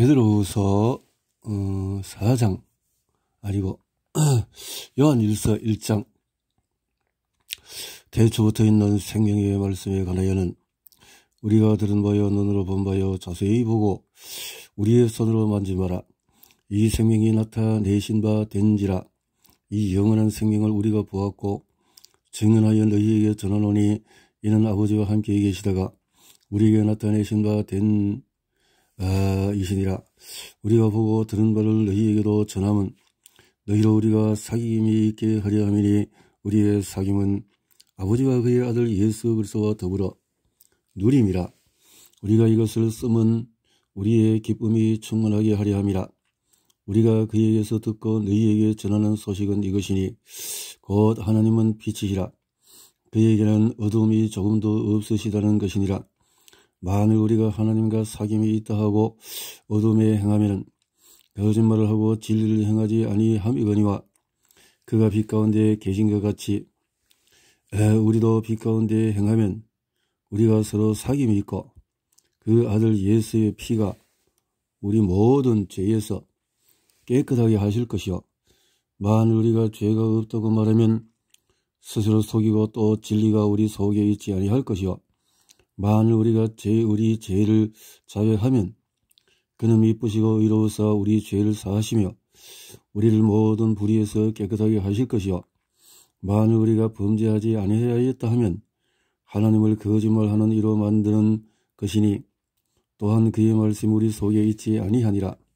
베드로우서 어, 4장 아니고 요한일서 1장 대초부터 있는 생명의 말씀에 관하여는 우리가 들은 바여 눈으로 본 바여 자세히 보고 우리의 손으로 만지마라 이 생명이 나타내신 바 된지라 이 영원한 생명을 우리가 보았고 증언하여 너희에게 전하노니 이는 아버지와 함께 계시다가 우리에게 나타내신 바된 아, 이신이라 우리가 보고 들은 바를 너희에게도 전함은 너희로 우리가 사귐이 있게 하려 함이니 우리의 사귐은 아버지와 그의 아들 예수 그리스도와 더불어 누림이라. 우리가 이것을 쓰면 우리의 기쁨이 충만하게 하려 함이라. 우리가 그에게서 듣고 너희에게 전하는 소식은 이것이니 곧 하나님은 빛이시라. 그에게는 어둠이 조금도 없으시다는 것이니라. 만일 우리가 하나님과 사귐이 있다 하고 어둠에 행하면 거짓말을 하고 진리를 행하지 아니함이거니와 그가 빛 가운데 계신 것 같이 에, 우리도 빛 가운데 행하면 우리가 서로 사귐이 있고 그 아들 예수의 피가 우리 모든 죄에서 깨끗하게 하실 것이요 만일 우리가 죄가 없다고 말하면 스스로 속이고 또 진리가 우리 속에 있지 아니할 것이요 만일 우리가 죄, 우리 죄를 자백하면 그는 이쁘시고 의로우사 우리 죄를 사하시며 우리를 모든 불의에서 깨끗하게 하실 것이요 만일 우리가 범죄하지 아니해야였다 하면 하나님을 거짓말하는 이로 만드는 것이니 또한 그의 말씀 우리 속에 있지 아니하니라